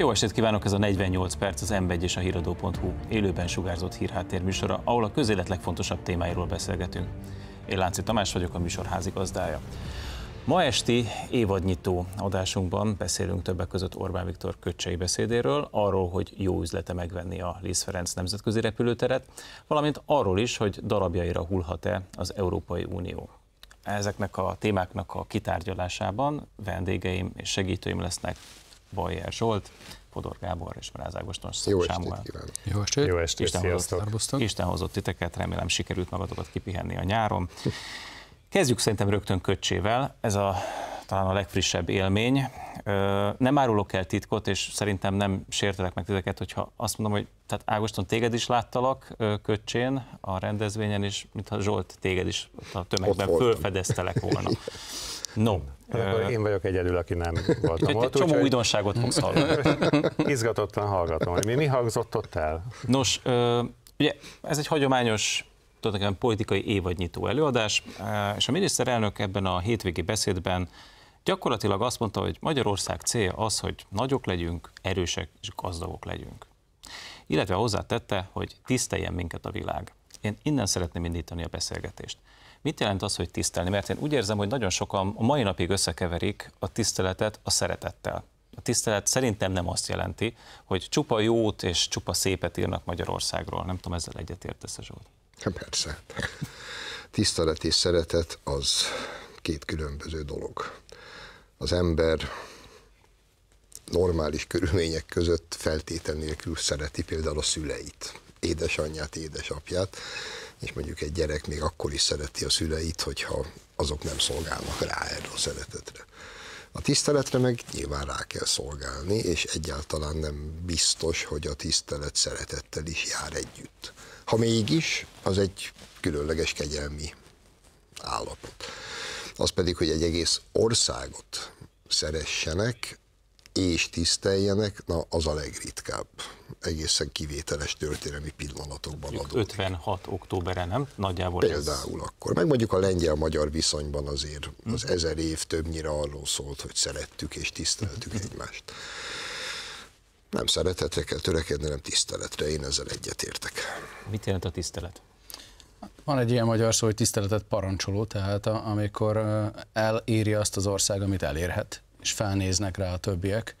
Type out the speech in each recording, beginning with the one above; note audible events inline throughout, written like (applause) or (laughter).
Jó estét kívánok, ez a 48 perc az m és a híradó.hu élőben sugárzott hírháttér műsora, ahol a közélet legfontosabb témáiról beszélgetünk. Én Lánci Tamás vagyok, a műsor házigazdája. Ma esti évadnyitó adásunkban beszélünk többek között Orbán Viktor köcsei beszédéről, arról, hogy jó üzlete megvenni a Liszt Ferenc nemzetközi repülőteret, valamint arról is, hogy darabjaira hullhat-e az Európai Unió. Ezeknek a témáknak a kitárgyalásában vendégeim és segítőim lesznek Bajer Zsolt, Fodor Gábor és Meráz Ágoston Jó Sámuel. estét Jó estét. Jó estét, Isten Hozott, Isten hozott titeket, remélem sikerült magatokat kipihenni a nyáron. Kezdjük szerintem rögtön köcsével, ez a talán a legfrissebb élmény. Nem árulok el titkot, és szerintem nem sértelek meg titeket, hogyha azt mondom, hogy tehát Ágoston téged is láttalak köcsén a rendezvényen, és mintha Zsolt téged is a tömegben fölfedeztelek volna. (laughs) No, akkor én vagyok egyedül, aki nem voltam ott. Csomó úgy, újdonságot fogsz hallani. (laughs) Izgatottan hallgatom, hogy mi, mi hangzott ott el? Nos, ugye ez egy hagyományos tulajdonképpen politikai évadnyitó előadás, és a miniszterelnök ebben a hétvégi beszédben gyakorlatilag azt mondta, hogy Magyarország célja az, hogy nagyok legyünk, erősek és gazdagok legyünk. Illetve hozzátette, hogy tiszteljen minket a világ. Én innen szeretném indítani a beszélgetést. Mit jelent az, hogy tisztelni? Mert én úgy érzem, hogy nagyon sokan a mai napig összekeverik a tiszteletet a szeretettel. A tisztelet szerintem nem azt jelenti, hogy csupa jót és csupa szépet írnak Magyarországról. Nem tudom, ezzel egyetértesz, Zsolt. Hát persze. Tisztelet és szeretet az két különböző dolog. Az ember normális körülmények között feltétel nélkül szereti például a szüleit, édesanyját, édesapját, és mondjuk egy gyerek még akkor is szereti a szüleit, hogyha azok nem szolgálnak rá erre a szeretetre. A tiszteletre meg nyilván rá kell szolgálni, és egyáltalán nem biztos, hogy a tisztelet szeretettel is jár együtt. Ha mégis, az egy különleges kegyelmi állapot. Az pedig, hogy egy egész országot szeressenek, és tiszteljenek, na az a legritkább. Egészen kivételes történelmi pillanatokban adódik. 56 októberre, nem? Nagyjából Például ez... akkor. Meg mondjuk a lengyel-magyar viszonyban azért hm. az ezer év többnyire arról szólt, hogy szerettük és tiszteltük hm. egymást. Nem szeretetre kell törekedni, nem tiszteletre. Én ezzel egyetértek. Mit jelent a tisztelet? Van egy ilyen magyar szó, hogy tiszteletet parancsoló, tehát a, amikor eléri azt az ország, amit elérhet és felnéznek rá a többiek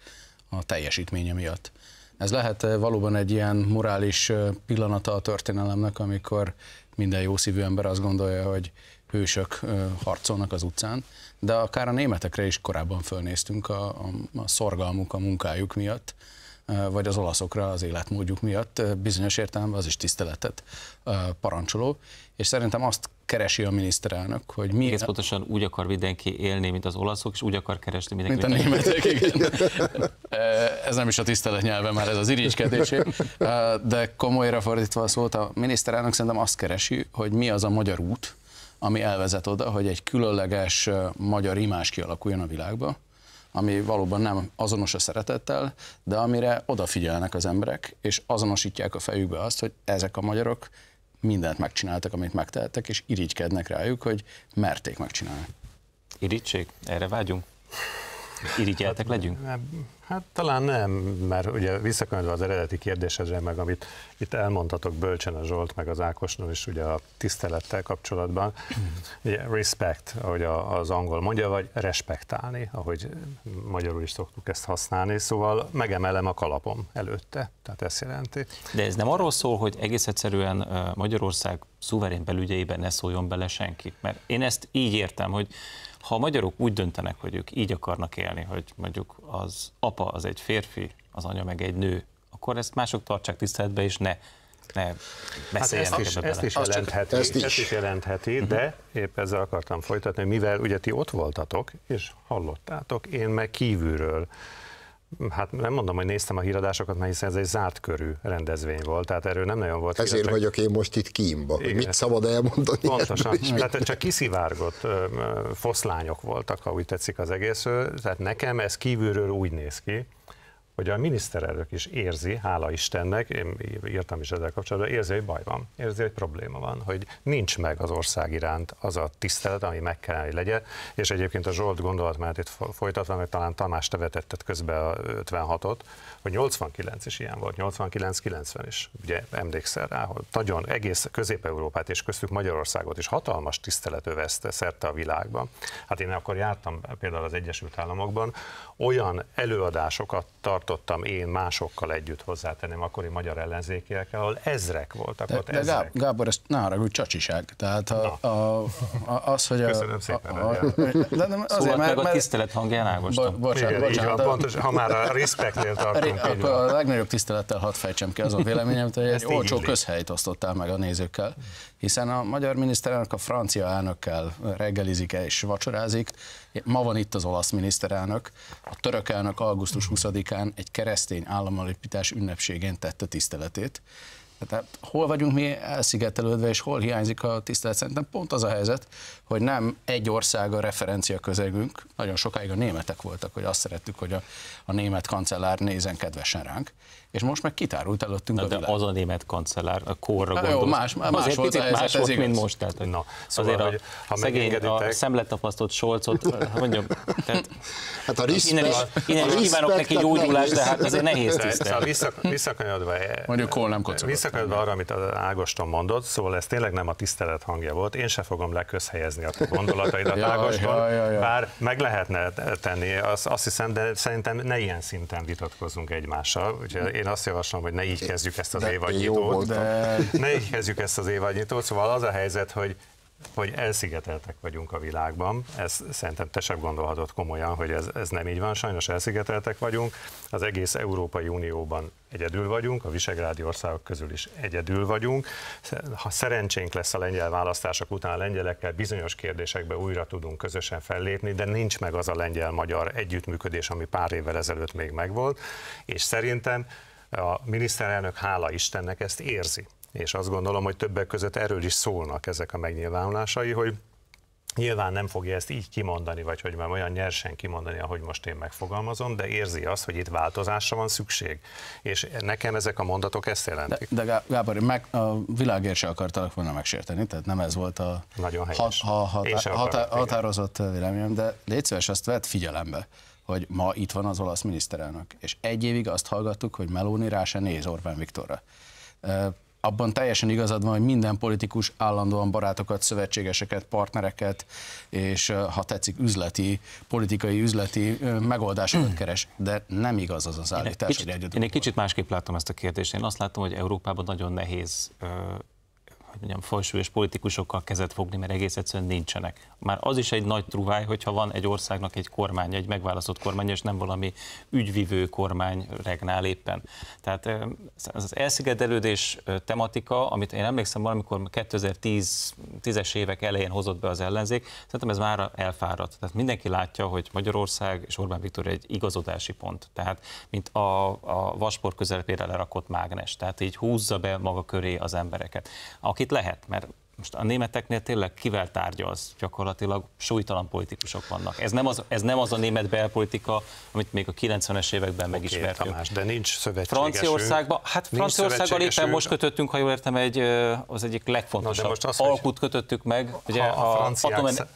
a teljesítménye miatt. Ez lehet eh, valóban egy ilyen morális eh, pillanata a történelemnek, amikor minden jó szívű ember azt gondolja, hogy hősök eh, harcolnak az utcán, de akár a németekre is korábban fölnéztünk a, a, a szorgalmuk, a munkájuk miatt, vagy az olaszokra az életmódjuk miatt, bizonyos értelemben az is tiszteletet parancsoló, és szerintem azt keresi a miniszterelnök, hogy mi... Ez pontosan úgy akar mindenki élni, mint az olaszok, és úgy akar keresni mindenki. Mint a németek, igen. (laughs) ez nem is a tisztelet nyelve már ez az irigykedésé, (laughs) de komolyra fordítva a szót, a miniszterelnök szerintem azt keresi, hogy mi az a magyar út, ami elvezet oda, hogy egy különleges magyar imás kialakuljon a világba, ami valóban nem azonos a szeretettel, de amire odafigyelnek az emberek, és azonosítják a fejükbe azt, hogy ezek a magyarok mindent megcsináltak, amit megtehettek, és irigykednek rájuk, hogy merték megcsinálni. Irítség? Erre vágyunk? Irigyeltek legyünk? Hát, Hát talán nem, mert ugye visszakönyvve az eredeti kérdésedre, meg amit itt elmondhatok Bölcsen a Zsolt, meg az Ákosnál is ugye a tisztelettel kapcsolatban, ugye respect, ahogy az angol mondja, vagy respektálni, ahogy magyarul is szoktuk ezt használni, szóval megemelem a kalapom előtte, tehát ezt jelenti. De ez nem arról szól, hogy egész egyszerűen Magyarország szuverén belügyeiben ne szóljon bele senki, mert én ezt így értem, hogy ha a magyarok úgy döntenek, hogy ők így akarnak élni, hogy mondjuk az ap apa az egy férfi, az anya meg egy nő, akkor ezt mások tartsák tiszteletbe, és ne ne hát beszéljenek hát ezt, is, ezt, is jelentheti, ezt, is. ezt is jelentheti, uh-huh. de épp ezzel akartam folytatni, mivel ugye ti ott voltatok, és hallottátok, én meg kívülről Hát nem mondom, hogy néztem a híradásokat, mert hiszen ez egy zárt körű rendezvény volt, tehát erről nem nagyon volt Ezért híradás. vagyok én most itt kímba, hogy mit szabad elmondani. Pontosan, erről, tehát csak kiszivárgott foszlányok voltak, ha úgy tetszik az egész, tehát nekem ez kívülről úgy néz ki, hogy a miniszterelnök is érzi, hála Istennek, én írtam is ezzel kapcsolatban, érzi, hogy baj van, érzi, hogy probléma van, hogy nincs meg az ország iránt az a tisztelet, ami meg kell, hogy legyen, és egyébként a Zsolt itt folytatva, meg talán Tamás te vetetted közbe a 56-ot, hogy 89 is ilyen volt, 89-90 is, ugye emlékszel rá, hogy nagyon egész Közép-Európát és köztük Magyarországot is hatalmas tisztelet övezte szerte a világban. Hát én akkor jártam például az Egyesült Államokban, olyan előadásokat tart tartottam én másokkal együtt hozzátenném akkori magyar ellenzékiekkel, ahol ezrek voltak de, ott. De ezrek. Gábor, ezt ne hogy csacsiság. Tehát a, a, a, az, hogy a, Köszönöm szépen. A, a, a, de nem, azért, szóval mert, mert, a tisztelet hangján Ágoston. Bo, bocsánat, Igen, bocsánat. Van, pontos, ha már a respektnél tartunk. A, akkor a legnagyobb tisztelettel hadd fejtsem ki azon véleményem, hogy egy olcsó így közhelyt osztottál meg a nézőkkel, hiszen a magyar miniszterelnök a francia elnökkel reggelizik és vacsorázik, ma van itt az olasz miniszterelnök, a török elnök augusztus 20-án egy keresztény államalépítás ünnepségén tette tiszteletét. Tehát hát hol vagyunk mi elszigetelődve, és hol hiányzik a tisztelet? Szerintem pont az a helyzet, hogy nem egy ország a referencia közegünk, nagyon sokáig a németek voltak, hogy azt szerettük, hogy a, a német kancellár nézen kedvesen ránk, és most meg kitárult előttünk na, a de világ. az a német kancellár, a korra na, hát gondolsz. Jó, más, más más volt picit más volt, mint igaz. most. Tehát, na, szóval, azért hogy, a, ha szegény, a szemletapasztott Solcot, (laughs) hát mondjam, tehát, hát a respect, innen is, innen is kívánok neki gyógyulást, de hát azért nehéz tisztelni. Szóval visszakanyarodva, mondjuk Kohl nem Visszakanyarodva arra, amit Ágoston mondott, szóval ez tényleg nem a tisztelet hangja volt, én se fogom leközhelyezni a gondolataidat (laughs) Ágoston, bár meg lehetne tenni, azt hiszem, de szerintem ne ilyen szinten vitatkozunk egymással, én azt javaslom, hogy ne így kezdjük ezt az évadnyitót. De... Ne így kezdjük ezt az évadnyitót, szóval az a helyzet, hogy hogy elszigeteltek vagyunk a világban. Ez szerintem te sem gondolhatod komolyan, hogy ez, ez nem így van. Sajnos elszigeteltek vagyunk. Az egész Európai Unióban egyedül vagyunk, a visegrádi országok közül is egyedül vagyunk. Ha szerencsénk lesz a lengyel választások után, a lengyelekkel bizonyos kérdésekbe újra tudunk közösen fellépni, de nincs meg az a lengyel-magyar együttműködés, ami pár évvel ezelőtt még megvolt. És szerintem a miniszterelnök hála Istennek ezt érzi, és azt gondolom, hogy többek között erről is szólnak ezek a megnyilvánulásai, hogy Nyilván nem fogja ezt így kimondani, vagy hogy már olyan nyersen kimondani, ahogy most én megfogalmazom, de érzi azt, hogy itt változásra van szükség. És nekem ezek a mondatok ezt jelentik. De, de Gábor, meg, a világért se akartalak volna megsérteni, tehát nem ez volt a Nagyon hat, ha, hatá, akarok, határozott véleményem, de légy szíves, azt vett figyelembe hogy ma itt van az olasz miniszterelnök, és egy évig azt hallgattuk, hogy Meloni rá se néz Orbán Viktorra. Abban teljesen igazad van, hogy minden politikus állandóan barátokat, szövetségeseket, partnereket, és ha tetszik, üzleti, politikai, üzleti megoldásokat hmm. keres, de nem igaz az az állítás, én hogy kicsit, Én egy kicsit másképp látom ezt a kérdést. Én azt látom, hogy Európában nagyon nehéz hogy mondjam, falsúlyos politikusokkal kezet fogni, mert egész egyszerűen nincsenek. Már az is egy nagy truváj, hogyha van egy országnak egy kormány, egy megválasztott kormány, és nem valami ügyvivő kormány regnál éppen. Tehát ez az elszigetelődés tematika, amit én emlékszem valamikor 2010-es évek elején hozott be az ellenzék, szerintem ez már elfáradt. Tehát mindenki látja, hogy Magyarország és Orbán Viktor egy igazodási pont. Tehát, mint a, a vaspor közepére lerakott mágnes. Tehát így húzza be maga köré az embereket. Akit itt lehet, mert most a németeknél tényleg kivel tárgyalsz? Gyakorlatilag súlytalan politikusok vannak. Ez nem az, ez nem az a német belpolitika, amit még a 90-es években megismertünk. Tamás, de nincs szövetséges Franciaországban, hát Franciaországgal éppen most kötöttünk, ha jól értem, egy, az egyik legfontosabb Na, most alkut kötöttük meg, ugye a, a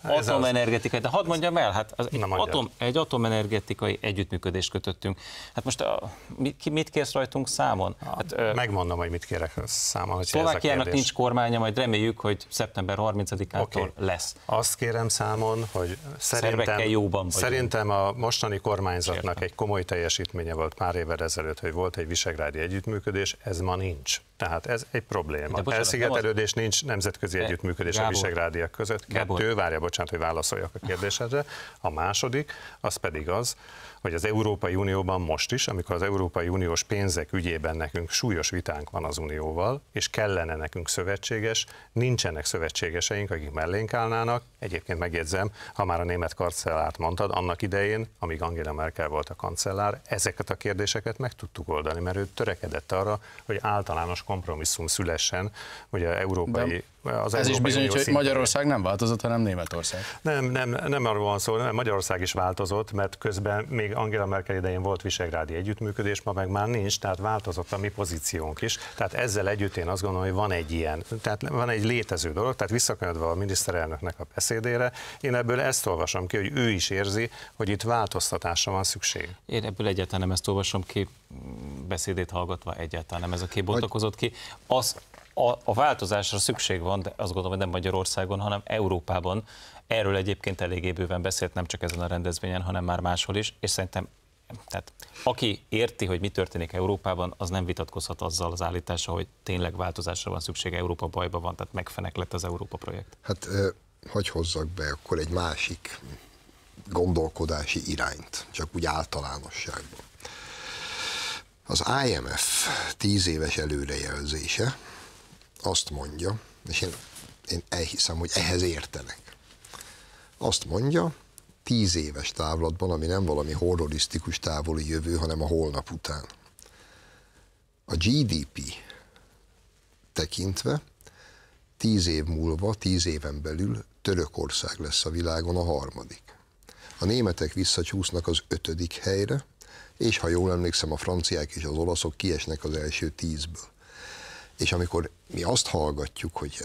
atomenergetikai, az... de hadd mondjam el, hát az Na, atom, egy atomenergetikai együttműködést kötöttünk. Hát most a, mit, mit kérsz rajtunk számon? Hát, Megmondom, hogy mit kérek számon. Szlovákiának nincs kormánya, majd reméljük, hogy hogy szeptember 30-ától okay. lesz. Azt kérem számon, hogy szerintem, jóban szerintem a mostani kormányzatnak Sértem. egy komoly teljesítménye volt pár évvel ezelőtt, hogy volt egy visegrádi együttműködés, ez ma nincs. Tehát ez egy probléma. De bocsánat, Elszigetelődés nincs, nemzetközi De, együttműködés Gábor, a visegrádiak között. Kettő, Gábor. várja, bocsánat, hogy válaszoljak a kérdésedre. A második, az pedig az, hogy az Európai Unióban most is, amikor az Európai Uniós pénzek ügyében nekünk súlyos vitánk van az Unióval, és kellene nekünk szövetséges, nincsenek szövetségeseink, akik mellénk állnának. Egyébként megjegyzem, ha már a német kancellárt mondtad, annak idején, amíg Angela Merkel volt a kancellár, ezeket a kérdéseket meg tudtuk oldani, mert ő törekedett arra, hogy általános kompromisszum szülessen, hogy a európai az Ez is bizony, hogy Magyarország nem változott, hanem Németország. Nem, nem, nem arról van szó, nem, Magyarország is változott, mert közben még Angela Merkel idején volt visegrádi együttműködés, ma meg már nincs, tehát változott a mi pozíciónk is. Tehát ezzel együtt én azt gondolom, hogy van egy ilyen, tehát van egy létező dolog, tehát visszakanyadva a miniszterelnöknek a beszédére, én ebből ezt olvasom ki, hogy ő is érzi, hogy itt változtatásra van szükség. Én ebből egyáltalán nem ezt olvasom ki, beszédét hallgatva egyáltalán nem ez a kép bontakozott ki. Az a, a változásra szükség van, de azt gondolom, hogy nem Magyarországon, hanem Európában. Erről egyébként eléggé bőven beszélt, nem csak ezen a rendezvényen, hanem már máshol is, és szerintem tehát aki érti, hogy mi történik Európában, az nem vitatkozhat azzal az állítása, hogy tényleg változásra van szükség Európa bajban van, tehát megfenek lett az Európa projekt. Hát hogy hozzak be akkor egy másik gondolkodási irányt, csak úgy általánosságban. Az IMF tíz éves előrejelzése, azt mondja, és én, én elhiszem, hogy ehhez értenek. Azt mondja, tíz éves távlatban, ami nem valami horrorisztikus távoli jövő, hanem a holnap után. A GDP tekintve tíz év múlva, tíz éven belül Törökország lesz a világon a harmadik. A németek visszacsúsznak az ötödik helyre, és ha jól emlékszem, a franciák és az olaszok kiesnek az első tízből. És amikor mi azt hallgatjuk, hogy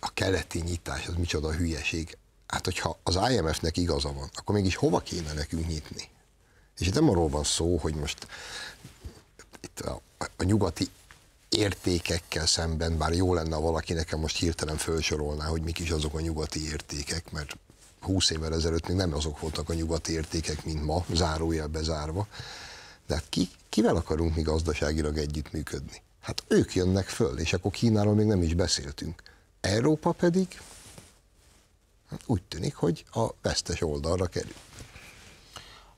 a keleti nyitás, az micsoda hülyeség, hát hogyha az IMF-nek igaza van, akkor mégis hova kéne nekünk nyitni? És itt nem arról van szó, hogy most itt a, a nyugati értékekkel szemben, bár jó lenne, ha valaki nekem most hirtelen felsorolná, hogy mik is azok a nyugati értékek, mert 20 évvel ezelőtt még nem azok voltak a nyugati értékek, mint ma, zárójel bezárva. De hát ki, kivel akarunk mi gazdaságilag együttműködni? Hát ők jönnek föl, és akkor Kínáról még nem is beszéltünk. Európa pedig hát úgy tűnik, hogy a vesztes oldalra kerül.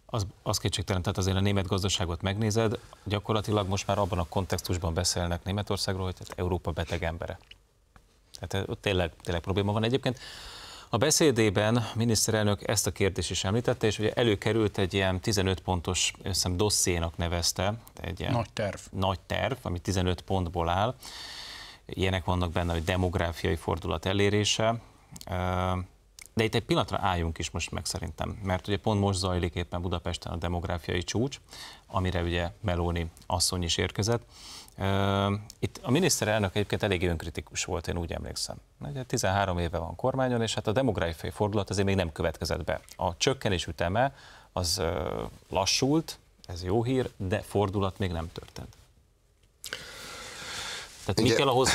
Az, az kétségtelen, tehát azért a német gazdaságot megnézed, gyakorlatilag most már abban a kontextusban beszélnek Németországról, hogy tehát Európa beteg embere. Tehát ott tényleg, tényleg probléma van. Egyébként a beszédében miniszterelnök ezt a kérdést is említette, és ugye előkerült egy ilyen 15 pontos, összem dossziénak nevezte, egy ilyen nagy terv. nagy terv, ami 15 pontból áll. Ilyenek vannak benne, hogy demográfiai fordulat elérése. De itt egy pillanatra álljunk is most meg szerintem, mert ugye pont most zajlik éppen Budapesten a demográfiai csúcs, amire ugye Meloni asszony is érkezett, itt a miniszterelnök egyébként eléggé önkritikus volt, én úgy emlékszem. Ugye 13 éve van kormányon, és hát a demográfiai fordulat azért még nem következett be. A csökkenés üteme az lassult, ez jó hír, de fordulat még nem történt. Tehát mi kell ahhoz,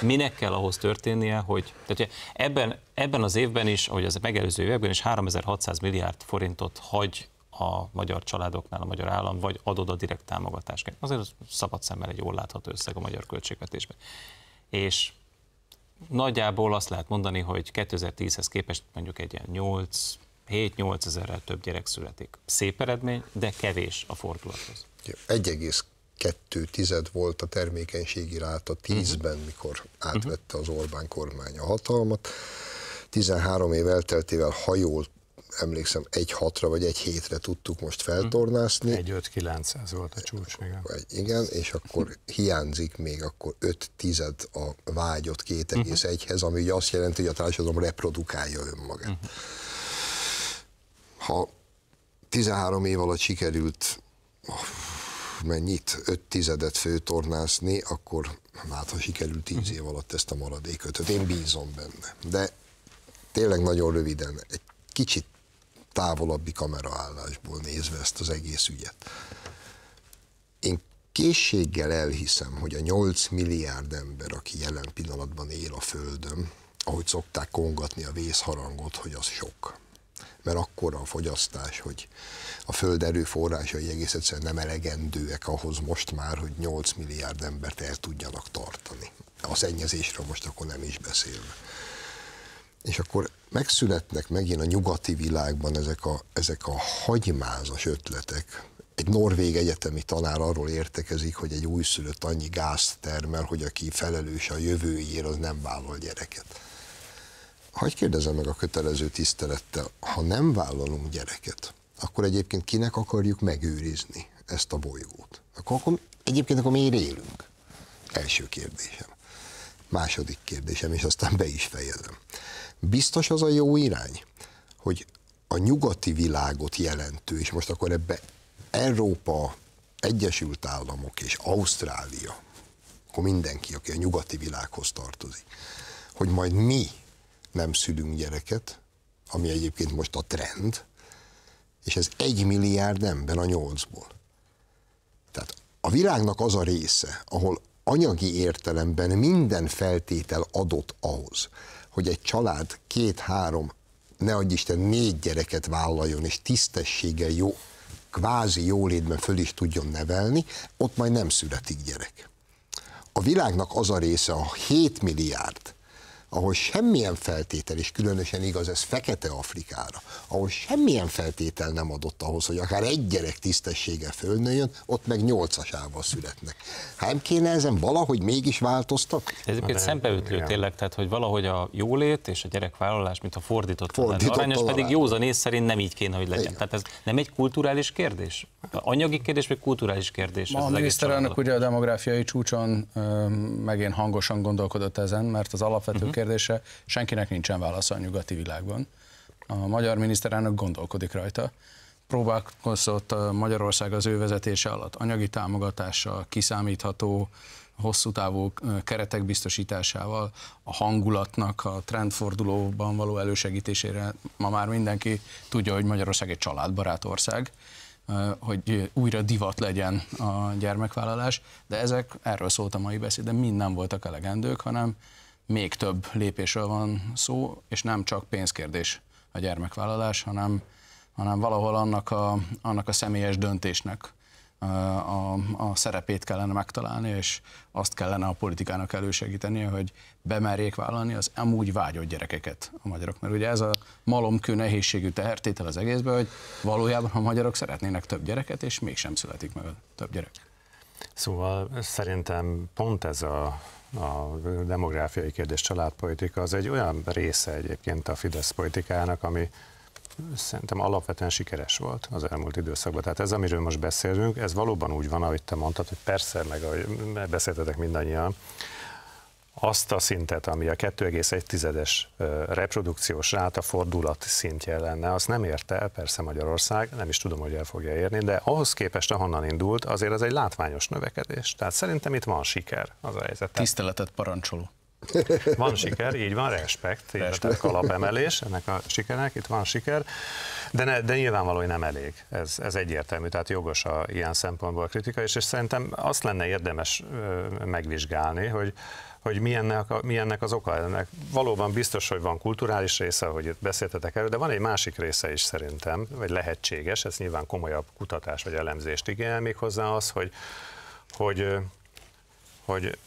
minek kell ahhoz történnie, hogy tehát ebben, ebben az évben is, ahogy az megelőző években is 3600 milliárd forintot hagy a magyar családoknál a magyar állam, vagy adod a direkt támogatásként. Azért szabad szemmel egy jól látható összeg a magyar költségvetésben. És nagyjából azt lehet mondani, hogy 2010-hez képest mondjuk egy ilyen 8, 7-8 ezerrel több gyerek születik. Szép eredmény, de kevés a fordulathoz. 1,2 tized volt a termékenységi ráta 10-ben, uh-huh. Mhm. mikor mhm. átvette az Orbán kormány a hatalmat. 13 év elteltével hajolt emlékszem, egy hatra vagy egy hétre tudtuk most feltornászni. Hm. Egy öt ez volt a csúcs, igen. Igen, és akkor hiányzik még akkor öt tized a vágyot 2,1-hez, hm. ami ugye azt jelenti, hogy a társadalom reprodukálja önmagát. Hm. Ha 13 év alatt sikerült mennyit, öt tizedet főtornászni, akkor hát ha sikerült 10 év alatt ezt a maradékötöt, Én bízom benne. De tényleg nagyon röviden, egy kicsit távolabbi kameraállásból nézve ezt az egész ügyet. Én készséggel elhiszem, hogy a 8 milliárd ember, aki jelen pillanatban él a Földön, ahogy szokták kongatni a vészharangot, hogy az sok. Mert akkor a fogyasztás, hogy a föld erőforrásai egész egyszerűen nem elegendőek ahhoz most már, hogy 8 milliárd embert el tudjanak tartani. A szennyezésről most akkor nem is beszélve és akkor megszületnek megint a nyugati világban ezek a, ezek a hagymázas ötletek. Egy norvég egyetemi tanár arról értekezik, hogy egy újszülött annyi gázt termel, hogy aki felelős a jövőjéért, az nem vállal gyereket. Hagy kérdezem meg a kötelező tisztelettel, ha nem vállalunk gyereket, akkor egyébként kinek akarjuk megőrizni ezt a bolygót? Akkor, akkor egyébként akkor miért élünk? Első kérdésem. Második kérdésem, és aztán be is fejezem. Biztos az a jó irány, hogy a nyugati világot jelentő, és most akkor ebbe Európa, Egyesült Államok és Ausztrália, akkor mindenki, aki a nyugati világhoz tartozik, hogy majd mi nem szülünk gyereket, ami egyébként most a trend, és ez egy milliárd ember a nyolcból. Tehát a világnak az a része, ahol anyagi értelemben minden feltétel adott ahhoz, hogy egy család két-három, ne adj Isten, négy gyereket vállaljon, és tisztességgel jó, kvázi jólétben föl is tudjon nevelni, ott majd nem születik gyerek. A világnak az a része, a 7 milliárd ahol semmilyen feltétel, és különösen igaz ez Fekete Afrikára, ahol semmilyen feltétel nem adott ahhoz, hogy akár egy gyerek tisztessége fölnőjön, ott meg nyolcasával születnek. Hát nem kéne ezen valahogy mégis változtat. Ez egyébként hát, szembeütlő tényleg, tehát hogy valahogy a jólét és a gyerekvállalás, mint a fordított, fordított arányos, arányos, pedig józan ész szerint nem így kéne, hogy legyen. Igen. Tehát ez nem egy kulturális kérdés? Anyagi kérdés, vagy kulturális kérdés? Ma a miniszterelnök ugye a demográfiai csúcson megint hangosan gondolkodott ezen, mert az alapvető uh-huh kérdése, senkinek nincsen válasza a nyugati világban. A magyar miniszterelnök gondolkodik rajta, próbálkozott Magyarország az ő vezetése alatt anyagi támogatással, kiszámítható, hosszú távú keretek biztosításával, a hangulatnak a trendfordulóban való elősegítésére ma már mindenki tudja, hogy Magyarország egy családbarát ország, hogy újra divat legyen a gyermekvállalás, de ezek, erről szólt a mai beszéd, de mind nem voltak elegendők, hanem még több lépésről van szó, és nem csak pénzkérdés a gyermekvállalás, hanem, hanem valahol annak a, annak a személyes döntésnek a, a, a szerepét kellene megtalálni, és azt kellene a politikának elősegítenie, hogy bemerjék vállalni az amúgy vágyott gyerekeket a magyarok. Mert ugye ez a malomkő nehézségű tehertétel az egészben, hogy valójában a magyarok szeretnének több gyereket, és mégsem születik meg a több gyerek. Szóval szerintem pont ez a a demográfiai kérdés, családpolitika, az egy olyan része egyébként a Fidesz politikának, ami szerintem alapvetően sikeres volt az elmúlt időszakban. Tehát ez, amiről most beszélünk, ez valóban úgy van, ahogy te mondtad, hogy persze, meg ahogy beszéltetek mindannyian, azt a szintet, ami a 2,1-es reprodukciós ráta fordulat szintje lenne, azt nem érte el, persze Magyarország, nem is tudom, hogy el fogja érni, de ahhoz képest, ahonnan indult, azért ez egy látványos növekedés. Tehát szerintem itt van siker az a helyzet. Tiszteletet parancsoló. Van siker, így van, respekt, respekt. alapemelés ennek a sikernek, itt van siker, de, ne, de nyilvánvalóan nem elég, ez, ez egyértelmű, tehát jogos a ilyen szempontból a kritika, és, és szerintem azt lenne érdemes megvizsgálni, hogy hogy milyennek, a, milyennek az oka ennek. Valóban biztos, hogy van kulturális része, hogy itt beszéltetek erről, de van egy másik része is szerintem, vagy lehetséges, ez nyilván komolyabb kutatás vagy elemzést igényel még hozzá az, hogy, hogy hogy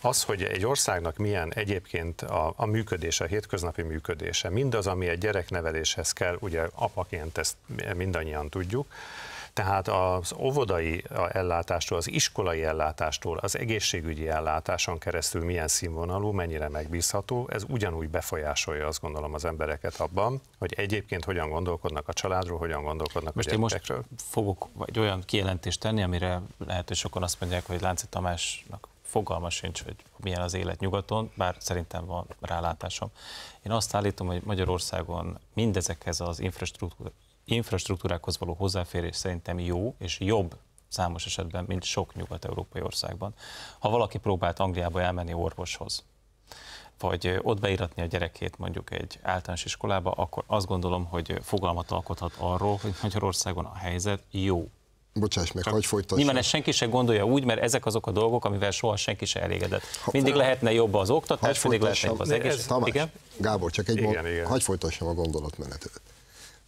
az, hogy egy országnak milyen egyébként a, a működése, a hétköznapi működése, mindaz, ami egy gyerekneveléshez kell, ugye apaként ezt mindannyian tudjuk, tehát az óvodai ellátástól, az iskolai ellátástól, az egészségügyi ellátáson keresztül milyen színvonalú, mennyire megbízható, ez ugyanúgy befolyásolja azt gondolom az embereket abban, hogy egyébként hogyan gondolkodnak a családról, hogyan gondolkodnak most a gyerekekről. Most fogok egy olyan kijelentést tenni, amire lehet, hogy sokan azt mondják, hogy Lánci Tamásnak fogalma sincs, hogy milyen az élet nyugaton, bár szerintem van rálátásom. Én azt állítom, hogy Magyarországon mindezekhez az infrastruktúrákhoz való hozzáférés szerintem jó és jobb számos esetben, mint sok nyugat-európai országban. Ha valaki próbált Angliába elmenni orvoshoz, vagy ott beiratni a gyerekét mondjuk egy általános iskolába, akkor azt gondolom, hogy fogalmat alkothat arról, hogy Magyarországon a helyzet jó Bocsáss meg, hogy folytassam. Nyilván ezt senki se gondolja úgy, mert ezek azok a dolgok, amivel soha senki se elégedett. mindig lehetne jobb az oktatás, mindig lehetne jobb az egész. Tamás, igen? Gábor, csak egy igen, igen. hagyj folytassam a gondolatmenetet.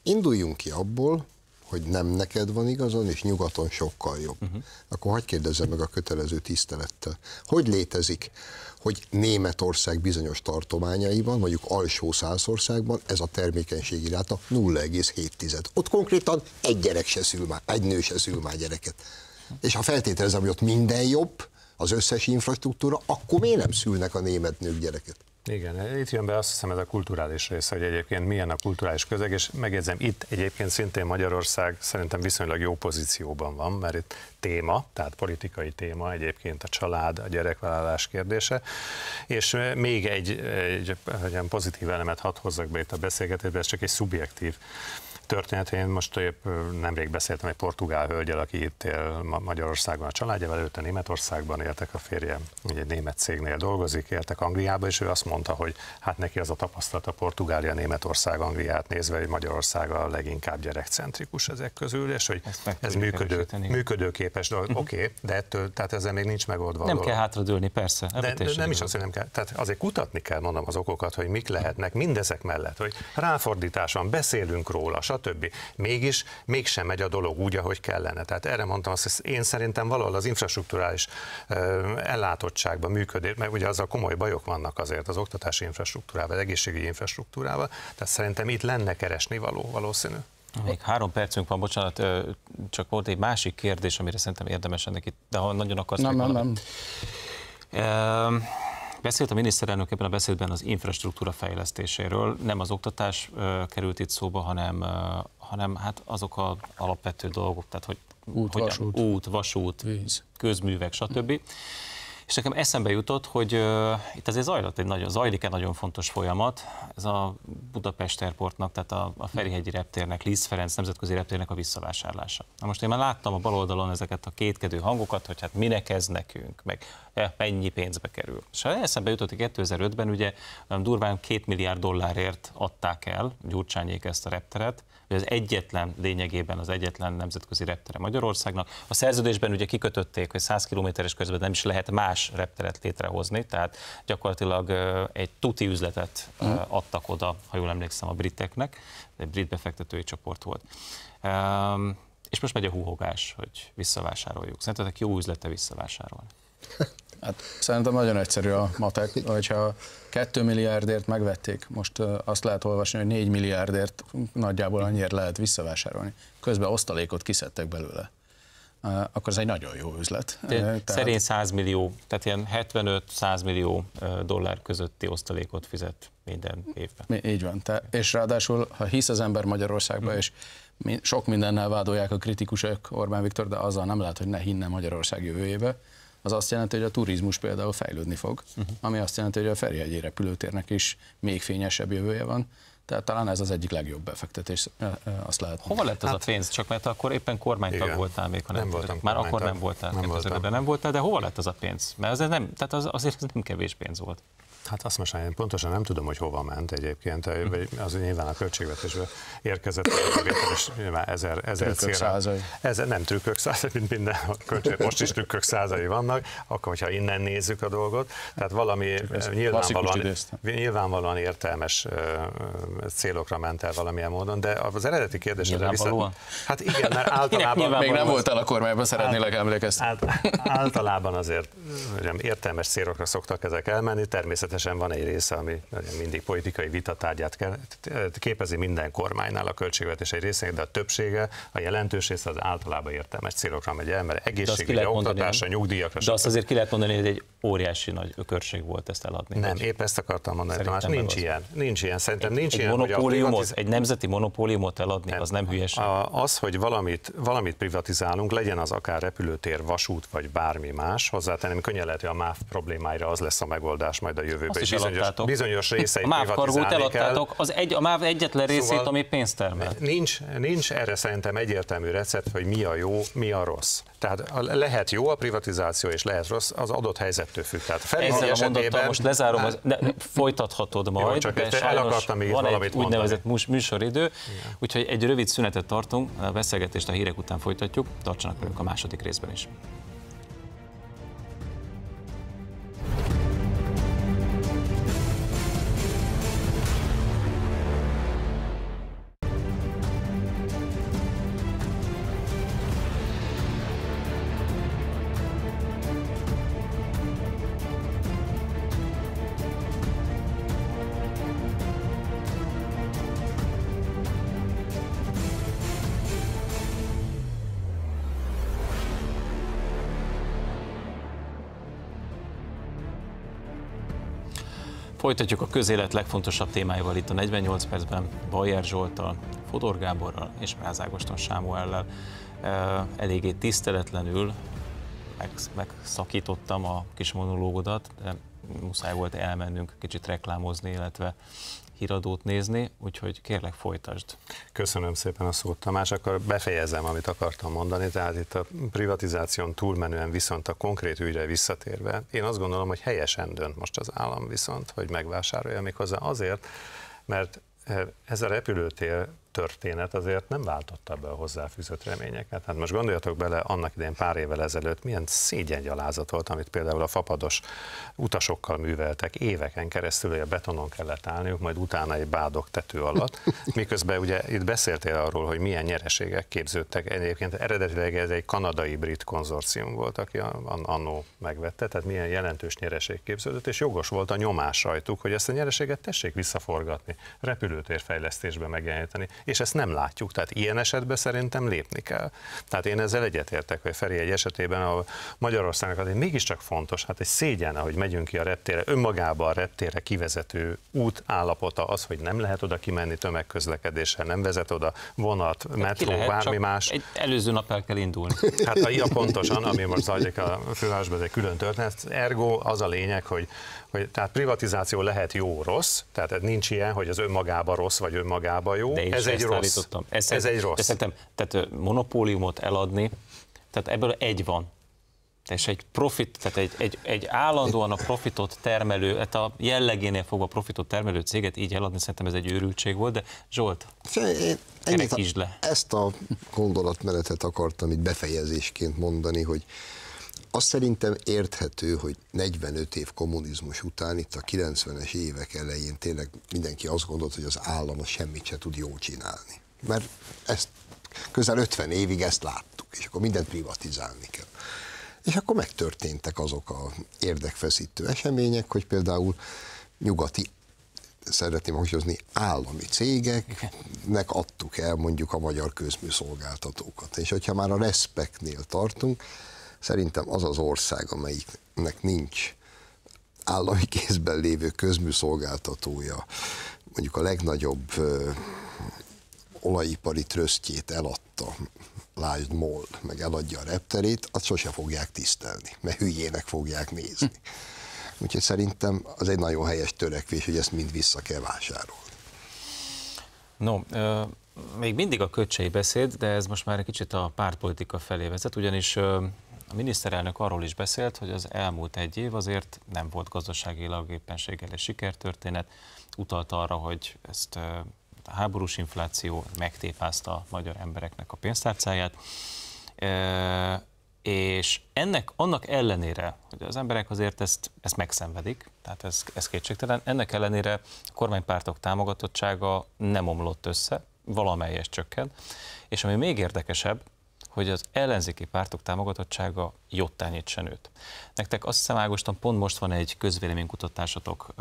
Induljunk ki abból, hogy nem neked van igazon, és nyugaton sokkal jobb. Uh-huh. Akkor hagyd kérdezzem meg a kötelező tisztelettel. Hogy létezik hogy Németország bizonyos tartományaiban, mondjuk alsó százországban ez a termékenységi ráta 0,7. Ott konkrétan egy gyerek se szül már, egy nő se szül már gyereket. És ha feltételezem, hogy ott minden jobb, az összes infrastruktúra, akkor miért nem szülnek a német nők gyereket? Igen, itt jön be azt hiszem ez a kulturális része, hogy egyébként milyen a kulturális közeg, és megjegyzem, itt egyébként szintén Magyarország szerintem viszonylag jó pozícióban van, mert itt téma, tehát politikai téma egyébként a család, a gyerekvállalás kérdése, és még egy, egy, egy pozitív elemet hadd hozzak be itt a beszélgetésbe, ez csak egy szubjektív én Most épp nemrég beszéltem egy portugál hölgyel, aki itt él Magyarországon a családjával, előtte Németországban éltek a férje, ugye egy német cégnél dolgozik, éltek Angliába, és ő azt mondta, hogy hát neki az a tapasztalata Portugália, Németország, Angliát nézve, hogy Magyarország a leginkább gyerekcentrikus ezek közül, és hogy ez működő, működőképes dolog. Uh-huh. Oké, okay, de ettől, tehát ezzel még nincs megoldva. Nem dolog. kell hátradőlni, persze. De, de nem is az, hogy nem kell. Tehát azért kutatni kell, mondom az okokat, hogy mik lehetnek mindezek mellett, hogy ráfordításon beszélünk róla, stb stb. Mégis mégsem megy a dolog úgy, ahogy kellene. Tehát erre mondtam azt, hogy én szerintem valahol az infrastruktúrális ellátottságban működik, mert ugye azzal komoly bajok vannak azért az oktatási infrastruktúrával, az egészségügyi infrastruktúrával, tehát szerintem itt lenne keresni való valószínű. Még három percünk van, bocsánat, csak volt egy másik kérdés, amire szerintem érdemes ennek itt, de ha nagyon akarsz nem, nem, nem. Beszélt a miniszterelnök ebben a beszédben az infrastruktúra fejlesztéséről. Nem az oktatás került itt szóba, hanem, hanem hát azok az alapvető dolgok, tehát hogy út, hogyan, vasút, út, vasút víz. közművek, stb. Mm. És nekem eszembe jutott, hogy uh, itt azért zajlott egy nagyon, zajlik egy nagyon fontos folyamat, ez a Budapest Airportnak, tehát a, a Ferihegyi reptérnek, Liz Ferenc nemzetközi reptérnek a visszavásárlása. Na most én már láttam a baloldalon ezeket a kétkedő hangokat, hogy hát minek ez nekünk, meg e, mennyi pénzbe kerül. És ha eszembe jutott, hogy 2005-ben ugye durván két milliárd dollárért adták el Gyurcsányék ezt a repteret, hogy az egyetlen lényegében az egyetlen nemzetközi reptere Magyarországnak. A szerződésben ugye kikötötték, hogy 100 kilométeres közben nem is lehet más repteret létrehozni, tehát gyakorlatilag egy tuti üzletet mhm. adtak oda, ha jól emlékszem, a briteknek, egy brit befektetői csoport volt. És most megy a húhogás, hogy visszavásároljuk. Szerintetek jó üzlete visszavásárolni? (laughs) Hát szerintem nagyon egyszerű a matek, hogyha 2 milliárdért megvették, most azt lehet olvasni, hogy 4 milliárdért nagyjából annyiért lehet visszavásárolni. Közben osztalékot kiszedtek belőle akkor ez egy nagyon jó üzlet. Tehát... Szerint 100 millió, tehát ilyen 75-100 millió dollár közötti osztalékot fizet minden évben. Így van, Te, és ráadásul, ha hisz az ember Magyarországba, mm. és sok mindennel vádolják a kritikusok Orbán Viktor, de azzal nem lehet, hogy ne hinne Magyarország jövőjébe, az azt jelenti, hogy a turizmus például fejlődni fog, uh-huh. ami azt jelenti, hogy a Ferihegyi repülőtérnek is még fényesebb jövője van. Tehát talán ez az egyik legjobb befektetés, azt lehet. Hova lett ez hát, a pénz? Csak mert akkor éppen kormánytag igen, voltál még, ha nem, nem voltam Már akkor nem voltál, nem nem voltál, de hova lett ez a pénz? Mert az nem, tehát az, azért ez nem kevés pénz volt. Hát azt most én pontosan nem tudom, hogy hova ment egyébként, hm. az nyilván a költségvetésbe érkezett, és nyilván ezer, ezer trükkök célra. Százai. Ez, nem trükkök százai, mint minden a költség, most is trükkök százai vannak, akkor hogyha innen nézzük a dolgot, tehát valami eh, nyilvánvalóan, nyilvánvalóan értelmes eh, eh, célokra ment el valamilyen módon, de az eredeti kérdésre Viszont, Hát igen, mert általában... Még nem voltál a kormányban, szeretnélek emlékezni. általában azért értelmes célokra szoktak ezek elmenni, természetesen természetesen van egy része, ami mindig politikai vitatárgyát képezi minden kormánynál a költségvetés egy részének, de a többsége, a jelentős része az általában értelmes célokra megy el, mert egészségügyi, oktatásra, nyugdíjakra. De azt azért ki lehet mondani, hogy egy óriási nagy ökörség volt ezt eladni. Nem, épp ezt akartam mondani, Tamás, nincs az. ilyen. Nincs ilyen, szerintem egy, nincs egy ilyen. Monopóliumot, privatiz... egy nemzeti monopóliumot eladni, nem. az nem hülyeség. Az, hogy valamit, valamit privatizálunk, legyen az akár repülőtér, vasút vagy bármi más, hozzátenem, könnyen lehet, hogy a máf problémáira az lesz a megoldás majd a jövő jövőbe. Azt is bizonyos, bizonyos részeit A MÁV kargót eladtátok, az egy, a MÁV egyetlen szóval részét, szóval ami pénzt termel. Nincs, nincs erre szerintem egyértelmű recept, hogy mi a jó, mi a rossz. Tehát lehet jó a privatizáció, és lehet rossz, az adott helyzettől függ. Tehát Ezzel a mondattal most lezárom, az, de folytathatod majd, jó, csak de el akartam van valamit egy mondani. úgynevezett mondani. műsoridő, úgyhogy egy rövid szünetet tartunk, a beszélgetést a hírek után folytatjuk, tartsanak velünk a második részben is. Folytatjuk a közélet legfontosabb témáival itt a 48 percben, Bajer Zsoltal, Fodor Gáborral és Práz Ágoston Sámuellel. Eléggé tiszteletlenül megszakítottam a kis monológodat, de muszáj volt elmennünk kicsit reklámozni, illetve híradót nézni, úgyhogy kérlek folytasd. Köszönöm szépen a szót, Tamás. Akkor befejezem, amit akartam mondani, tehát itt a privatizáción túlmenően viszont a konkrét ügyre visszatérve, én azt gondolom, hogy helyesen dönt most az állam viszont, hogy megvásárolja méghozzá azért, mert eh, ez a repülőtér történet azért nem váltotta be a hozzáfűzött reményeket. Hát most gondoljatok bele, annak idején pár évvel ezelőtt milyen szégyengyalázat volt, amit például a fapados utasokkal műveltek éveken keresztül, hogy a betonon kellett állniuk, majd utána egy bádog tető alatt. Miközben ugye itt beszéltél arról, hogy milyen nyereségek képződtek. Egyébként eredetileg ez egy kanadai-brit konzorcium volt, aki annó megvette, tehát milyen jelentős nyereség képződött, és jogos volt a nyomás rajtuk, hogy ezt a nyereséget tessék visszaforgatni, repülőtérfejlesztésbe megjeleníteni és ezt nem látjuk. Tehát ilyen esetben szerintem lépni kell. Tehát én ezzel egyetértek, hogy Feri egy esetében, a Magyarországnak azért mégiscsak fontos, hát egy szégyen, hogy megyünk ki a reptére, önmagában a reptére kivezető út állapota az, hogy nem lehet oda kimenni tömegközlekedéssel, nem vezet oda vonat, hát metró, bármi más. Egy előző nap el kell indulni. (laughs) Hát a ja, pontosan, ami most zajlik a fővárosban, ez egy külön történet. Ergo az a lényeg, hogy, hogy tehát privatizáció lehet jó-rossz, tehát nincs ilyen, hogy az önmagában rossz vagy önmagában jó. De ez egy egy ezt rossz. állítottam. Ezt, ez egy rossz. szerintem, tehát monopóliumot eladni, tehát ebből egy van. És egy profit, tehát egy, egy, egy állandóan a profitot termelő, tehát a jellegénél fogva profitot termelő céget így eladni, szerintem ez egy őrültség volt, de Zsolt, én ennyit, le. Ezt a gondolatmenetet akartam itt befejezésként mondani, hogy azt szerintem érthető, hogy 45 év kommunizmus után, itt a 90-es évek elején tényleg mindenki azt gondolt, hogy az állam az semmit se tud jól csinálni. Mert ezt közel 50 évig ezt láttuk, és akkor mindent privatizálni kell. És akkor megtörténtek azok a érdekfeszítő események, hogy például nyugati szeretném hangsúlyozni, állami cégeknek adtuk el mondjuk a magyar közműszolgáltatókat. És hogyha már a respektnél tartunk, Szerintem az az ország, amelyiknek nincs állami (laughs) kézben lévő közműszolgáltatója, mondjuk a legnagyobb ö, olajipari trösztjét eladta, lásd MOL, meg eladja a repterét, azt sose fogják tisztelni, mert hülyének fogják nézni. Hm. Úgyhogy szerintem az egy nagyon helyes törekvés, hogy ezt mind vissza kell vásárolni. No, ö, még mindig a köcsei beszéd, de ez most már egy kicsit a pártpolitika felé vezet, ugyanis ö, a miniszterelnök arról is beszélt, hogy az elmúlt egy év azért nem volt gazdaságilag éppenséggel egy sikertörténet, utalta arra, hogy ezt a háborús infláció megtépázta a magyar embereknek a pénztárcáját, és ennek, annak ellenére, hogy az emberek azért ezt, ezt megszenvedik, tehát ez, ez kétségtelen, ennek ellenére a kormánypártok támogatottsága nem omlott össze, valamelyes csökken, és ami még érdekesebb, hogy az ellenzéki pártok támogatottsága jót se nőtt. Nektek azt hiszem, Ágoston, pont most van egy közvéleménykutatásatok.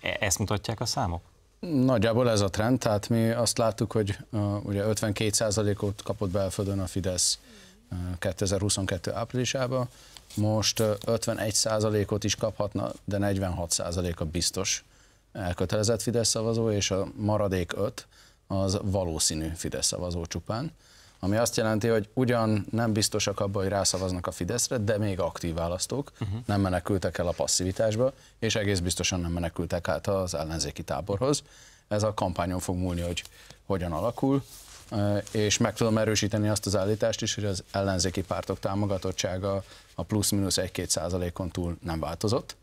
E, ezt mutatják a számok? Nagyjából ez a trend, tehát mi azt láttuk, hogy ugye 52%-ot kapott belföldön a Fidesz 2022 áprilisában, most 51%-ot is kaphatna, de 46%-a biztos elkötelezett Fidesz szavazó, és a maradék 5 az valószínű Fidesz szavazó csupán ami azt jelenti, hogy ugyan nem biztosak abban, hogy rászavaznak a Fideszre, de még aktív választók uh-huh. nem menekültek el a passzivitásba, és egész biztosan nem menekültek át az ellenzéki táborhoz. Ez a kampányon fog múlni, hogy hogyan alakul, és meg tudom erősíteni azt az állítást is, hogy az ellenzéki pártok támogatottsága a plusz-minusz 1-2 százalékon túl nem változott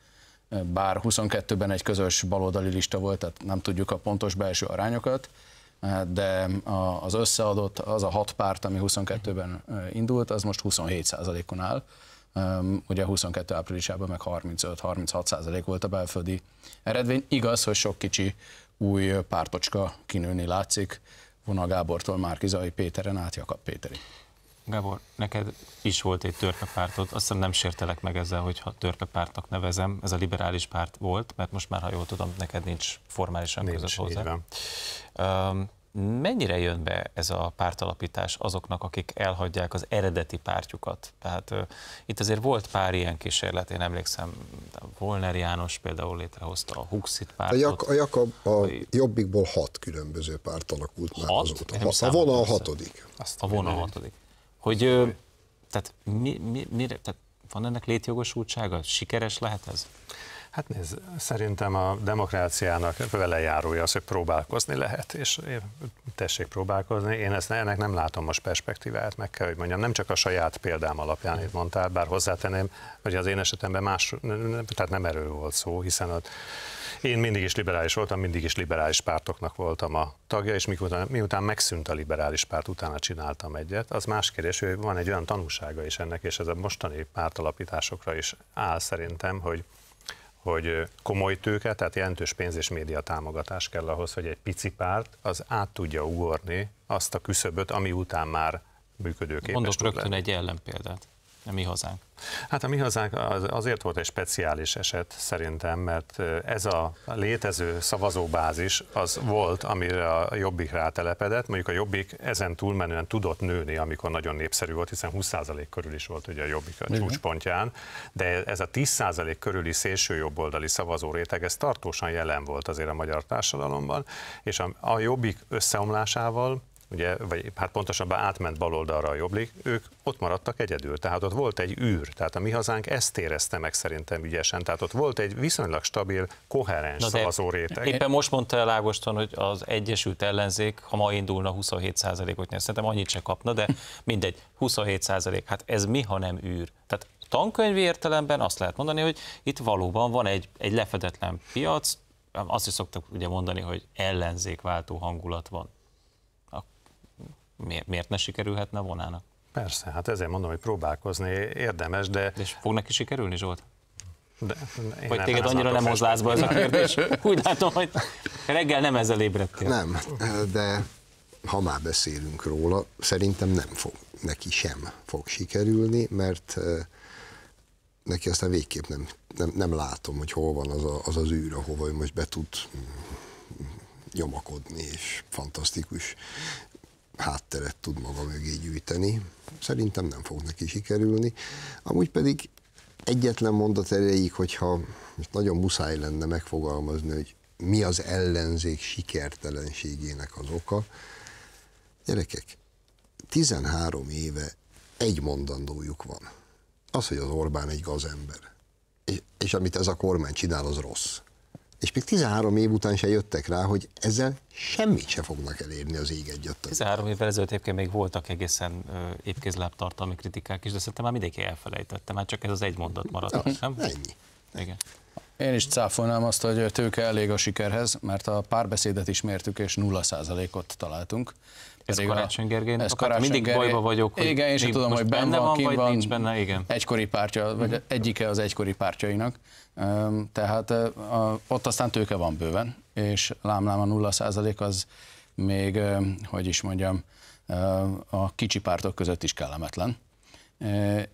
bár 22-ben egy közös baloldali lista volt, tehát nem tudjuk a pontos belső arányokat, de az összeadott, az a hat párt, ami 22-ben indult, az most 27%-on áll. Ugye 22 áprilisában meg 35-36% volt a belföldi eredmény, Igaz, hogy sok kicsi új pártocska kinőni látszik, Vona Gábortól Márkizai Péteren át Jakab Péteri. Gábor, neked is volt egy törpepártod, azt hiszem nem sértelek meg ezzel, hogyha törpepártnak nevezem, ez a liberális párt volt, mert most már, ha jól tudom, neked nincs formálisan nincs, között hozzá. Um, mennyire jön be ez a pártalapítás azoknak, akik elhagyják az eredeti pártjukat? Tehát uh, itt azért volt pár ilyen kísérlet, én emlékszem, Volner János például létrehozta a Huxit pártot. A, jak, a, Jakab, a, a Jobbikból hat különböző párt alakult hat? már azóta. ha, a vonal hatodik. Azt a vonal hatodik hogy tehát, mi, mi, mire, tehát van ennek létjogosultsága? Sikeres lehet ez? Hát nézd, szerintem a demokráciának vele járója, az, hogy próbálkozni lehet, és tessék próbálkozni. Én ezt, ennek nem látom most perspektívát, meg kell, hogy mondjam, nem csak a saját példám alapján itt mondtál, bár hozzátenném, hogy az én esetemben más, tehát nem erről volt szó, hiszen ott én mindig is liberális voltam, mindig is liberális pártoknak voltam a tagja, és miután, miután megszűnt a liberális párt, utána csináltam egyet. Az más kérdés, hogy van egy olyan tanúsága is ennek, és ez a mostani pártalapításokra is áll szerintem, hogy hogy komoly tőke, tehát jelentős pénz és média támogatás kell ahhoz, hogy egy pici párt az át tudja ugorni azt a küszöböt, ami után már működőképes Mondok rögtön lenni. egy ellenpéldát a mi hazánk? Hát a mi hazánk az, azért volt egy speciális eset szerintem, mert ez a létező szavazóbázis az volt, amire a Jobbik rátelepedett, mondjuk a Jobbik ezen túlmenően tudott nőni, amikor nagyon népszerű volt, hiszen 20% körül is volt ugye a Jobbik a Igen. csúcspontján, de ez a 10% körüli szélső jobboldali szavazó réteg, ez tartósan jelen volt azért a magyar társadalomban, és a, a Jobbik összeomlásával ugye, vagy hát pontosabban átment baloldalra a jobblik, ők ott maradtak egyedül, tehát ott volt egy űr, tehát a mi hazánk ezt érezte meg szerintem ügyesen, tehát ott volt egy viszonylag stabil, koherens Na szavazó réteg. Éppen most mondta el Ágoston, hogy az Egyesült Ellenzék, ha ma indulna 27%-ot nyer, szerintem annyit se kapna, de mindegy, 27%, hát ez mi, ha nem űr? Tehát tankönyvi értelemben azt lehet mondani, hogy itt valóban van egy, egy lefedetlen piac, azt is szoktak ugye mondani, hogy ellenzékváltó hangulat van miért, ne sikerülhetne vonának? Persze, hát ezért mondom, hogy próbálkozni érdemes, de... És fog neki sikerülni, Zsolt? De, de vagy téged annyira nem hoz lázba ez a kérdés? (laughs) Úgy látom, hogy reggel nem ezzel ébredtél. Nem, de ha már beszélünk róla, szerintem nem fog, neki sem fog sikerülni, mert neki aztán végképp nem, nem, nem látom, hogy hol van az, a, az az űr, ahova ő most be tud mm, nyomakodni, és fantasztikus hátteret tud maga mögé gyűjteni. Szerintem nem fog neki sikerülni. Amúgy pedig egyetlen mondat erejéig, hogyha most nagyon muszáj lenne megfogalmazni, hogy mi az ellenzék sikertelenségének az oka. Gyerekek, 13 éve egy mondandójuk van. Az, hogy az Orbán egy gazember. És, és amit ez a kormány csinál, az rossz és még 13 év után se jöttek rá, hogy ezzel semmit se fognak elérni az ég egyet. 13 évvel ezelőtt egyébként még voltak egészen épkézláb tartalmi kritikák is, de szerintem már mindenki elfelejtette, már csak ez az egy mondat maradt, no, nem? Ennyi. Igen. Én is cáfolnám azt, hogy tőke elég a sikerhez, mert a párbeszédet is mértük, és 0%-ot találtunk. Ez Karácsony Gergelynek? Ez Karácsony mindig Gergely... bajba vagyok. Hogy igen, én sem tudom, hogy benne van, van, vagy van, nincs benne, igen. Egykori pártja, vagy egyike az egykori pártjainak. Tehát ott aztán tőke van bőven, és lámlám a 0 az még, hogy is mondjam, a kicsi pártok között is kellemetlen.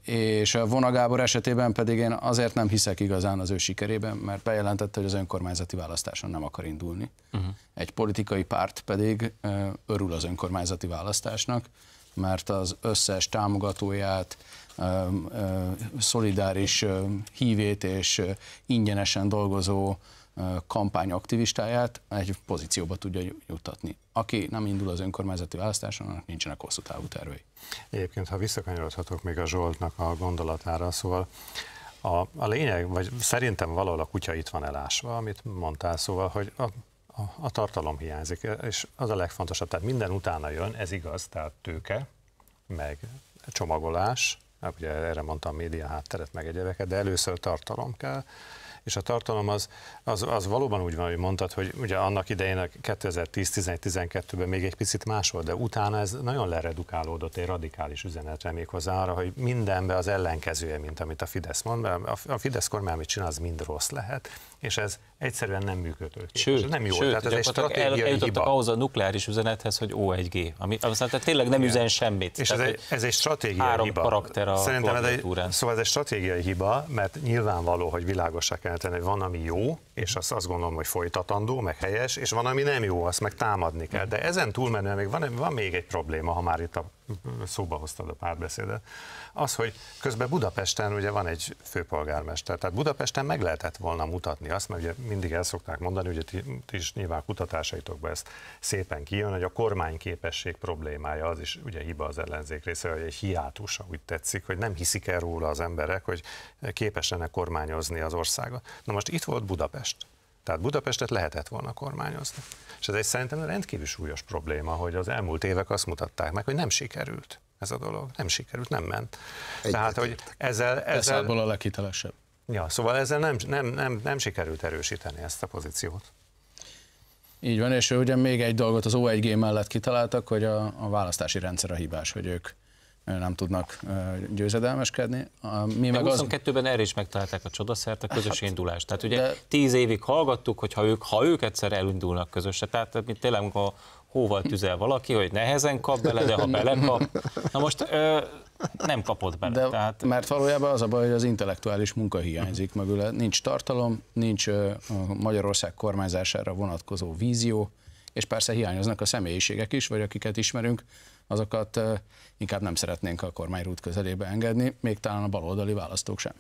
És a Vona Gábor esetében pedig én azért nem hiszek igazán az ő sikerében, mert bejelentette, hogy az önkormányzati választáson nem akar indulni. Uh-huh. Egy politikai párt pedig örül az önkormányzati választásnak, mert az összes támogatóját, szolidáris hívét és ingyenesen dolgozó kampányaktivistáját egy pozícióba tudja juttatni. Aki nem indul az önkormányzati választáson, annak nincsenek hosszú távú tervei. Egyébként, ha visszakanyarodhatok még a Zsoltnak a gondolatára, szóval a, a lényeg, vagy szerintem valahol a kutya itt van elásva, amit mondtál, szóval, hogy a, a, a tartalom hiányzik, és az a legfontosabb, tehát minden utána jön, ez igaz, tehát tőke, meg csomagolás, Hát ugye erre mondtam média hátteret meg egyebeket, de először tartalom kell, és a tartalom az, az, az valóban úgy van, hogy mondtad, hogy ugye annak idején a 2010-11-12-ben még egy picit más volt, de utána ez nagyon leredukálódott egy radikális üzenetre még hozzá arra, hogy mindenbe az ellenkezője, mint amit a Fidesz mond, mert a Fidesz kormány, amit csinál, az mind rossz lehet, és ez egyszerűen nem működő. Sőt, nem jó. Sőt, tehát ez egy stratégiai el, hiba. ahhoz a nukleáris üzenethez, hogy O1G, ami aztán tehát tényleg nem Igen. üzen semmit. És ez, egy, ez egy stratégiai három hiba. karakter a Szerintem ez egy, szóval ez egy stratégiai hiba, mert nyilvánvaló, hogy világosá kell tenni, hogy van, ami jó, és azt, azt gondolom, hogy folytatandó, meg helyes, és van, ami nem jó, azt meg támadni kell. De ezen túlmenően még van, van még egy probléma, ha már itt a, szóba hoztad a párbeszédet, az, hogy közben Budapesten ugye van egy főpolgármester, tehát Budapesten meg lehetett volna mutatni azt, mert ugye mindig el szokták mondani, ugye ti, ti is nyilván kutatásaitokban ezt szépen kijön, hogy a kormányképesség problémája, az is ugye hiba az ellenzék része, hogy egy hiátusa úgy tetszik, hogy nem hiszik el róla az emberek, hogy lenne kormányozni az országot. Na most itt volt Budapest. Tehát Budapestet lehetett volna kormányozni. És ez egy szerintem rendkívül súlyos probléma, hogy az elmúlt évek azt mutatták meg, hogy nem sikerült ez a dolog. Nem sikerült, nem ment. Egy Tehát, hogy ezzel... ezzel... a leghitelesebb. Ja, szóval ezzel nem, nem, nem, nem sikerült erősíteni ezt a pozíciót. Így van, és ugye még egy dolgot az O1G mellett kitaláltak, hogy a, a választási rendszer a hibás, hogy ők nem tudnak győzedelmeskedni. Mi de meg 22-ben az... erre is megtalálták a csodaszert, a közös hát, indulást. Tehát ugye de... tíz évig hallgattuk, hogy ha ők, ha ők egyszer elindulnak közösre, tehát mint tényleg a hóval tüzel valaki, hogy nehezen kap bele, de ha belekap. Na most ö, nem kapott bele. De, tehát... Mert valójában az a baj, hogy az intellektuális munka hiányzik mögül. Nincs tartalom, nincs a Magyarország kormányzására vonatkozó vízió, és persze hiányoznak a személyiségek is, vagy akiket ismerünk, azokat inkább nem szeretnénk a kormányrút közelébe engedni, még talán a baloldali választók sem.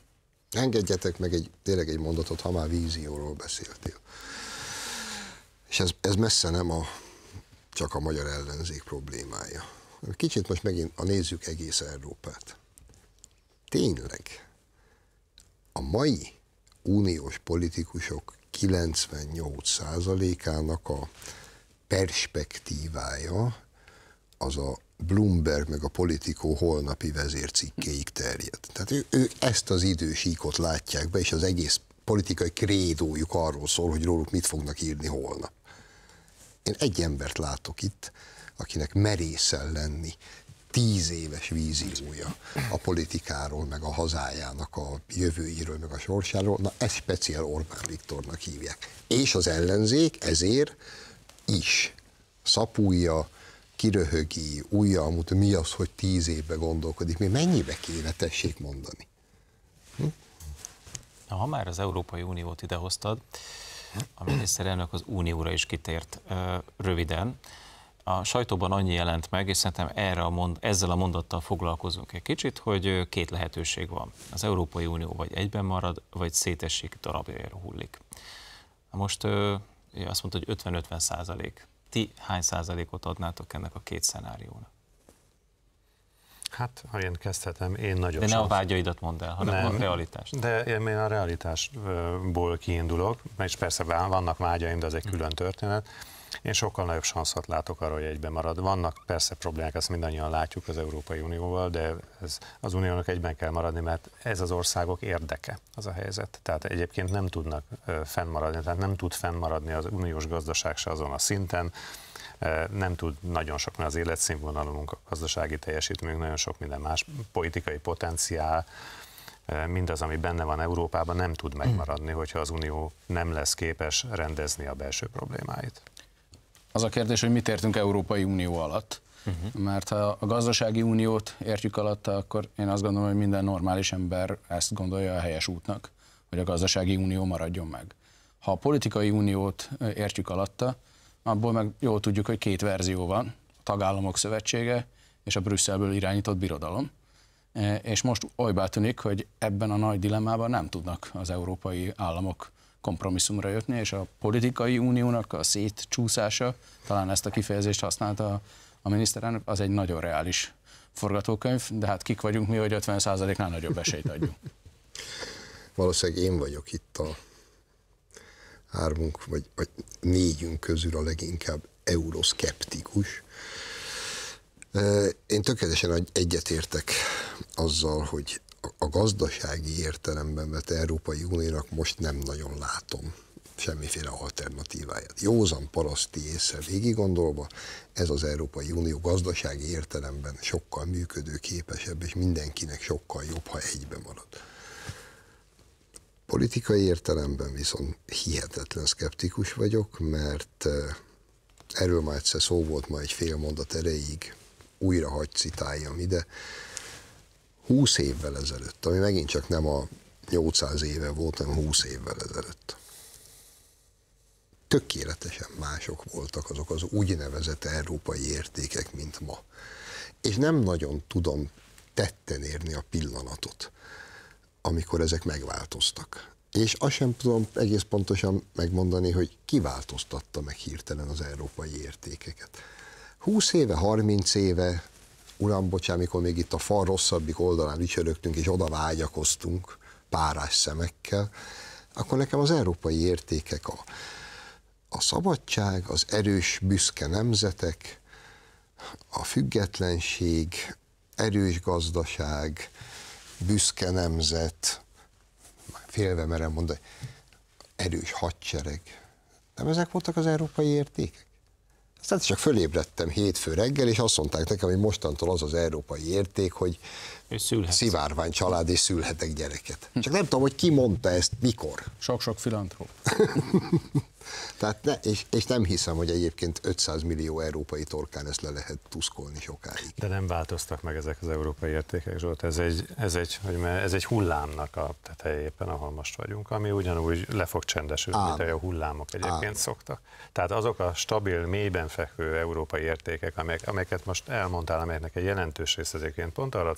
Engedjetek meg egy, tényleg egy mondatot, ha már vízióról beszéltél. És ez, ez messze nem a csak a magyar ellenzék problémája. Kicsit most megint a nézzük egész Európát. Tényleg a mai uniós politikusok 98%-ának a perspektívája az a Bloomberg meg a politikó holnapi vezércikkéig terjed. Tehát ő, ő ezt az idősíkot látják be, és az egész politikai krédójuk arról szól, hogy róluk mit fognak írni holnap. Én egy embert látok itt, akinek merészel lenni tíz éves víziója a politikáról, meg a hazájának a jövőiről, meg a sorsáról, na ezt speciál Orbán Viktornak hívják. És az ellenzék ezért is szapulja, kiröhögi, újja, amúgy mi az, hogy tíz évbe gondolkodik, mi mennyibe kéne tessék mondani. Hm? Na, ha már az Európai Uniót idehoztad, a miniszterelnök az unióra is kitért röviden. A sajtóban annyi jelent meg, és szerintem erre a mond, ezzel a mondattal foglalkozunk egy kicsit, hogy két lehetőség van. Az Európai Unió vagy egyben marad, vagy szétesik, darabjára hullik. Most azt mondta, hogy 50-50 százalék. -50 Ti hány százalékot adnátok ennek a két szenáriónak? Hát, ha én kezdhetem, én nagyon De ne a vágyaidat mondd el, hanem nem, a realitást. De én a realitásból kiindulok, és persze vannak vágyaim, de az egy hm. külön történet. Én sokkal nagyobb sanszot látok arra, hogy egyben marad. Vannak persze problémák, ezt mindannyian látjuk az Európai Unióval, de ez, az uniónak egyben kell maradni, mert ez az országok érdeke, az a helyzet. Tehát egyébként nem tudnak fennmaradni, tehát nem tud fennmaradni az uniós gazdaság se azon a szinten, nem tud nagyon sok, mert az életszínvonalunk, a gazdasági teljesítményünk, nagyon sok minden más, politikai potenciál, mindaz, ami benne van Európában, nem tud megmaradni, hmm. hogyha az Unió nem lesz képes rendezni a belső problémáit. Az a kérdés, hogy mit értünk Európai Unió alatt? Uh-huh. Mert ha a gazdasági uniót értjük alatta, akkor én azt gondolom, hogy minden normális ember ezt gondolja a helyes útnak, hogy a gazdasági unió maradjon meg. Ha a politikai uniót értjük alatta, abból meg jól tudjuk, hogy két verzió van, a tagállamok szövetsége és a Brüsszelből irányított birodalom. E, és most olybá tűnik, hogy ebben a nagy dilemmában nem tudnak az európai államok kompromisszumra jutni, és a politikai uniónak a szétcsúszása, talán ezt a kifejezést használta a miniszterelnök, az egy nagyon reális forgatókönyv, de hát kik vagyunk mi, hogy 50%-nál nagyobb esélyt adjunk. Valószínűleg én vagyok itt a hármunk, vagy, vagy négyünk közül a leginkább euroszkeptikus. Én tökéletesen egyetértek azzal, hogy a gazdasági értelemben vett Európai Uniónak most nem nagyon látom semmiféle alternatíváját. Józan paraszti észre végig gondolva, ez az Európai Unió gazdasági értelemben sokkal működőképesebb, és mindenkinek sokkal jobb, ha egybe marad. Politikai értelemben viszont hihetetlen szkeptikus vagyok, mert erről már egyszer szó volt ma egy fél mondat erejéig, újra hagy citáljam ide, 20 évvel ezelőtt, ami megint csak nem a 800 éve volt, hanem 20 évvel ezelőtt. Tökéletesen mások voltak azok az úgynevezett európai értékek, mint ma. És nem nagyon tudom tetten érni a pillanatot, amikor ezek megváltoztak. És azt sem tudom egész pontosan megmondani, hogy kiváltoztatta meg hirtelen az európai értékeket. 20 éve, 30 éve, uram, bocsánat, amikor még itt a far rosszabbik oldalán ücsörögtünk, és oda vágyakoztunk párás szemekkel, akkor nekem az európai értékek a, a szabadság, az erős, büszke nemzetek, a függetlenség, erős gazdaság, büszke nemzet, félve merem mondani, erős hadsereg. Nem ezek voltak az európai értékek? Aztán csak fölébredtem hétfő reggel, és azt mondták nekem, hogy mostantól az az európai érték, hogy szülhet. szivárvány család, és szülhetek gyereket. Csak nem tudom, hogy ki mondta ezt, mikor. Sok-sok filantróp. (laughs) Tehát ne, és, és nem hiszem, hogy egyébként 500 millió európai torkán ezt le lehet tuszkolni sokáig. De nem változtak meg ezek az európai értékek, Zsolt. Ez egy, ez egy, hogy ez egy hullámnak a éppen, ahol most vagyunk, ami ugyanúgy le fog csendesülni, Ám. mint a hullámok egyébként Ám. szoktak. Tehát azok a stabil, mélyben fekvő európai értékek, amelyek, amelyeket most elmondtál, amelyeknek egy jelentős része egyébként pont arra a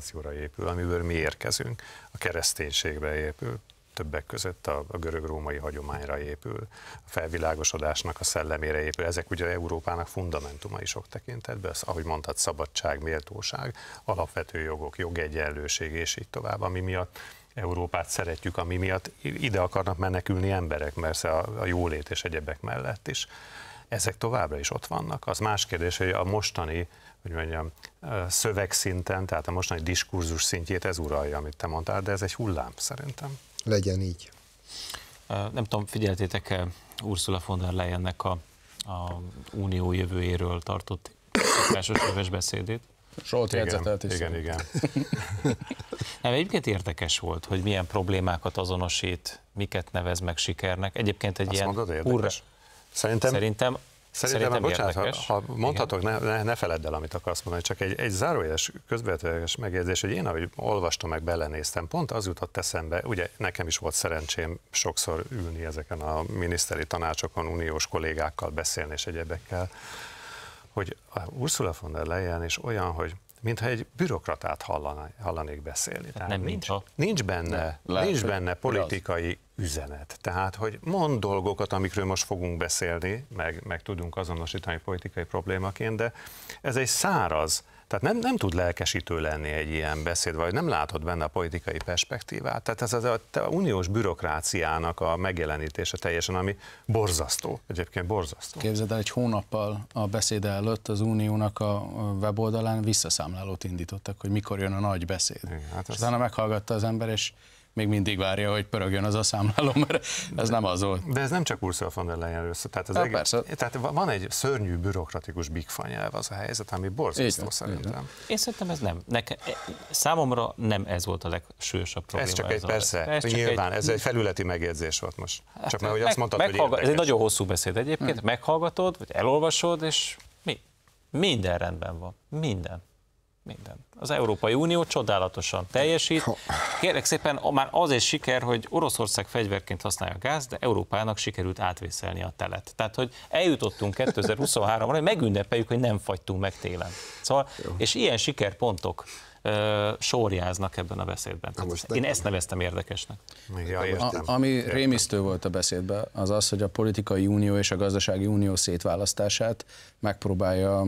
civilizációra épül, amiből mi érkezünk, a kereszténységbe épül, többek között a, a görög-római hagyományra épül, a felvilágosodásnak a szellemére épül. Ezek ugye Európának fundamentumai sok tekintetben, az, ahogy mondtad, szabadság, méltóság, alapvető jogok, jogegyenlőség és így tovább, ami miatt Európát szeretjük, ami miatt ide akarnak menekülni emberek, mert a, a jólét és egyebek mellett is. Ezek továbbra is ott vannak. Az más kérdés, hogy a mostani hogy mondjam, szövegszinten, tehát a mostani diskurzus szintjét ez uralja, amit te mondtál, de ez egy hullám szerintem. Legyen így. Nem tudom, figyeltétek-e Ursula von der Leyennek a, a unió jövőjéről tartott szokásos éves beszédét? Solt jegyzetelt is. Igen, igen. (laughs) Nem, egyébként érdekes volt, hogy milyen problémákat azonosít, miket nevez meg sikernek. Egyébként egy Azt ilyen... Mondod, érdekes. Szerintem... Szerintem Szerintem, Szerintem bocsánat, ha, ha mondhatok, ne, ne, ne feledd el, amit akarsz mondani, csak egy, egy zárójeles, közvetőleges megjegyzés, hogy én, ahogy olvastam, meg belenéztem, pont az jutott eszembe, ugye nekem is volt szerencsém sokszor ülni ezeken a miniszteri tanácsokon, uniós kollégákkal beszélni és egyebekkel, hogy Ursula von der Leyen is olyan, hogy mintha egy bürokratát hallanék beszélni. Tehát nem nincs, mintha. nincs benne, nem, nincs benne politikai az. üzenet. Tehát, hogy mond dolgokat, amikről most fogunk beszélni, meg, meg tudunk azonosítani politikai problémaként, de ez egy száraz tehát nem, nem tud lelkesítő lenni egy ilyen beszéd, vagy nem látod benne a politikai perspektívát. Tehát ez az a, a uniós bürokráciának a megjelenítése teljesen, ami borzasztó, egyébként borzasztó. Képzeld el, egy hónappal a beszéde előtt az uniónak a weboldalán visszaszámlálót indítottak, hogy mikor jön a nagy beszéd. Igen, hát és utána meghallgatta az ember, és még mindig várja, hogy pörögjön az a számláló, mert ez nem az volt. De ez nem csak Ursula von der Leyen össze. Tehát, az hát egész, tehát van egy szörnyű bürokratikus bigfanyelv az a helyzet, ami borzasztó szerintem. Én szerintem ez nem. Neke, e, számomra nem ez volt a legsúlyosabb probléma. Ez csak egy, ez persze, a, ez csak nyilván, egy, ez egy felületi megjegyzés volt most. Hát, csak mert, hogy meg, azt mondtad, hogy érdekes. Ez egy nagyon hosszú beszéd egyébként, hmm. meghallgatod, vagy elolvasod, és mi? Minden rendben van. Minden. Minden. Az Európai Unió csodálatosan teljesít. Kérlek szépen, már az egy siker, hogy Oroszország fegyverként használja a gáz, de Európának sikerült átvészelni a telet. Tehát, hogy eljutottunk 2023-ra, hogy megünnepeljük, hogy nem fagytunk meg télen. Szóval, és ilyen sikerpontok sorjáznak ebben a beszédben. most én ezt neveztem érdekesnek. Ja, értem. A, ami értem. rémisztő volt a beszédben, az az, hogy a politikai unió és a gazdasági unió szétválasztását megpróbálja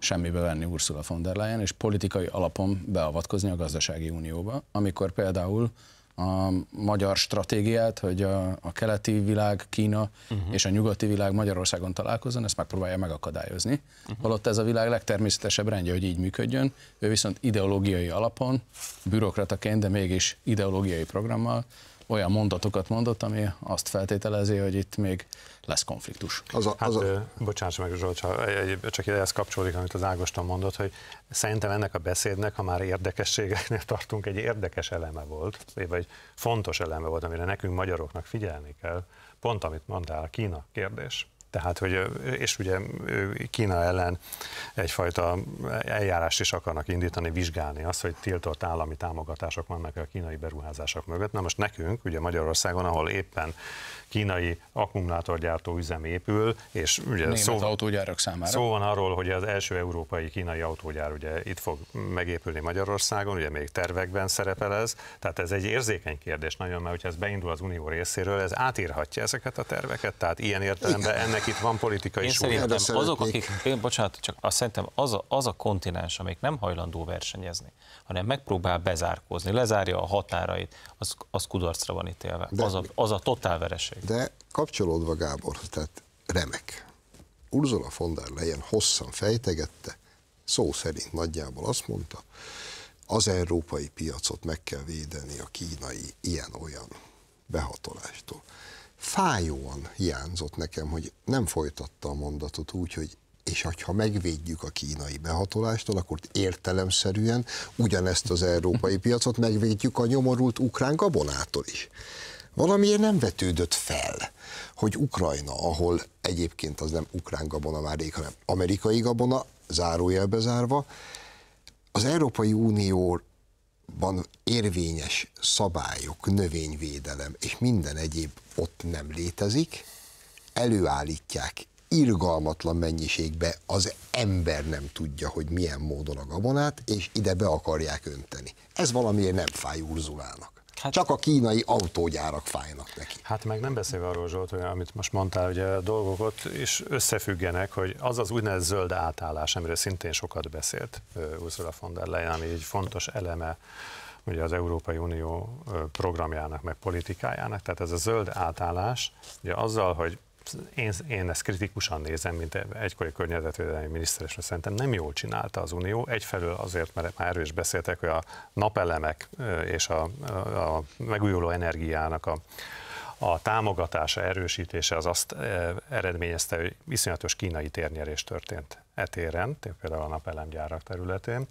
semmibe venni Ursula von der Leyen, és politikai alapon beavatkozni a gazdasági unióba, amikor például a magyar stratégiát, hogy a, a keleti világ, Kína uh-huh. és a nyugati világ Magyarországon találkozzon, ezt megpróbálja megakadályozni. Uh-huh. Holott ez a világ legtermészetesebb rendje, hogy így működjön, ő viszont ideológiai alapon, bürokrataként, de mégis ideológiai programmal olyan mondatokat mondott, ami azt feltételezi, hogy itt még lesz konfliktus. Az a, az hát, Bocsáss meg, Zsolt, csak ehhez kapcsolódik, amit az Ágoston mondott, hogy szerintem ennek a beszédnek, ha már érdekességeknél tartunk, egy érdekes eleme volt, vagy fontos eleme volt, amire nekünk magyaroknak figyelni kell, pont amit mondtál, a Kína kérdés. Tehát, hogy, és ugye Kína ellen egyfajta eljárást is akarnak indítani, vizsgálni azt, hogy tiltott állami támogatások vannak a kínai beruházások mögött. Na most nekünk, ugye Magyarországon, ahol éppen kínai akkumulátorgyártó üzem épül, és ugye Német szó, autógyárak számára. szó van arról, hogy az első európai kínai autógyár ugye itt fog megépülni Magyarországon, ugye még tervekben szerepel ez, tehát ez egy érzékeny kérdés nagyon, mert hogyha ez beindul az unió részéről, ez átírhatja ezeket a terveket, tehát ilyen értelemben ennek itt van politikai én Szerintem azok, akik, én bocsánat, csak azt szerintem az a, az a kontinens, amik nem hajlandó versenyezni, hanem megpróbál bezárkózni, lezárja a határait, az, az kudarcra van ítélve. De az a, az a totál vereség. De kapcsolódva Gábor, tehát remek. Urzula von der Leyen hosszan fejtegette, szó szerint nagyjából azt mondta, az európai piacot meg kell védeni a kínai ilyen-olyan behatolástól. Fájóan hiányzott nekem, hogy nem folytatta a mondatot úgy, hogy és ha megvédjük a kínai behatolástól, akkor értelemszerűen ugyanezt az európai piacot megvédjük a nyomorult ukrán gabonától is valamiért nem vetődött fel, hogy Ukrajna, ahol egyébként az nem ukrán gabona már rég, hanem amerikai gabona, zárójelbe zárva, az Európai Unióban érvényes szabályok, növényvédelem és minden egyéb ott nem létezik, előállítják irgalmatlan mennyiségbe, az ember nem tudja, hogy milyen módon a gabonát, és ide be akarják önteni. Ez valamiért nem fáj Urzulának. Hát, Csak a kínai autógyárak fájnak neki. Hát meg nem beszélve arról, Zsolt, hogy amit most mondtál, hogy a dolgok ott is összefüggenek, hogy az az úgynevezett zöld átállás, amiről szintén sokat beszélt Ursula von der Leyen, ami egy fontos eleme ugye az Európai Unió programjának, meg politikájának, tehát ez a zöld átállás, ugye azzal, hogy én, én ezt kritikusan nézem, mint egykori környezetvédelmi miniszter, és szerintem nem jól csinálta az Unió. Egyfelől azért, mert már erről is beszéltek, hogy a napelemek és a, a megújuló energiának a, a támogatása, erősítése az azt eredményezte, hogy iszonyatos kínai térnyerés történt etéren, például a napelemgyárak területén.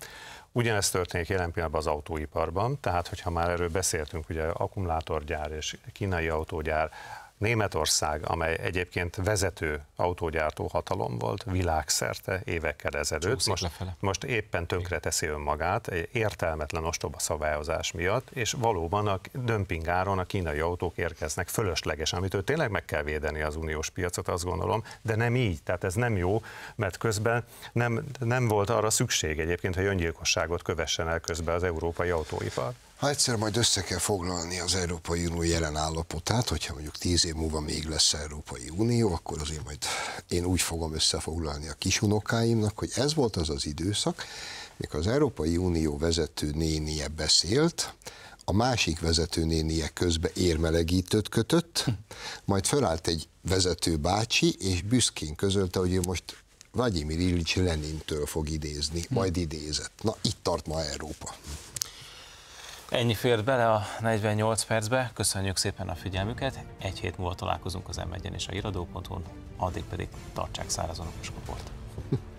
Ugyanezt történik jelen pillanatban az autóiparban, tehát hogyha már erről beszéltünk, ugye akkumulátorgyár és kínai autógyár Németország, amely egyébként vezető autógyártó hatalom volt világszerte évekkel ezelőtt, most, most éppen tönkreteszi önmagát egy értelmetlen ostoba szabályozás miatt, és valóban a dömpingáron a kínai autók érkeznek fölöslegesen, ő tényleg meg kell védeni az uniós piacot, azt gondolom, de nem így, tehát ez nem jó, mert közben nem, nem volt arra szükség egyébként, hogy öngyilkosságot kövessen el közben az európai autóipar. Ha egyszer majd össze kell foglalni az Európai Unió jelen állapotát, hogyha mondjuk tíz év múlva még lesz Európai Unió, akkor azért majd én úgy fogom összefoglalni a kisunokáimnak, hogy ez volt az az időszak, mikor az Európai Unió vezető nénie beszélt, a másik vezető nénie közbe érmelegítőt kötött, hm. majd fölállt egy vezető bácsi, és büszkén közölte, hogy ő most Vladimir Illich Lenintől fog idézni, hm. majd idézett. Na, itt tart ma Európa. Ennyi fért bele a 48 percbe, köszönjük szépen a figyelmüket, egy hét múlva találkozunk az m és a iradó.hu-n, addig pedig tartsák szárazon a